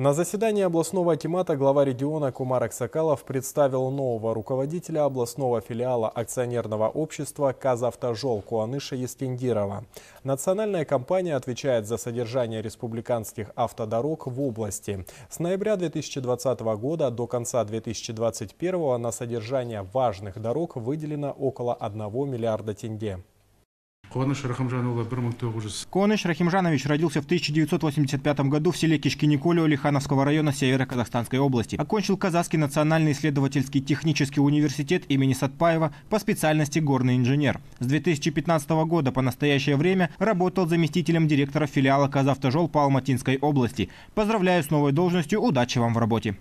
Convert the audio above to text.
На заседании областного акимата глава региона Кумар Аксакалов представил нового руководителя областного филиала акционерного общества «Казавтожол» Куаныша Ескендирова. Национальная компания отвечает за содержание республиканских автодорог в области. С ноября 2020 года до конца 2021 на содержание важных дорог выделено около 1 миллиарда тенге. Куаныш Рахимжанова Куаныш Рахимжанович родился в 1985 году в селе Кишкиниколе Лихановского района Северо-Казахстанской области. Окончил Казахский национальный исследовательский технический университет имени Садпаева по специальности горный инженер. С 2015 года по настоящее время работал заместителем директора филиала Казавтожол по Алматинской области. Поздравляю с новой должностью, удачи вам в работе.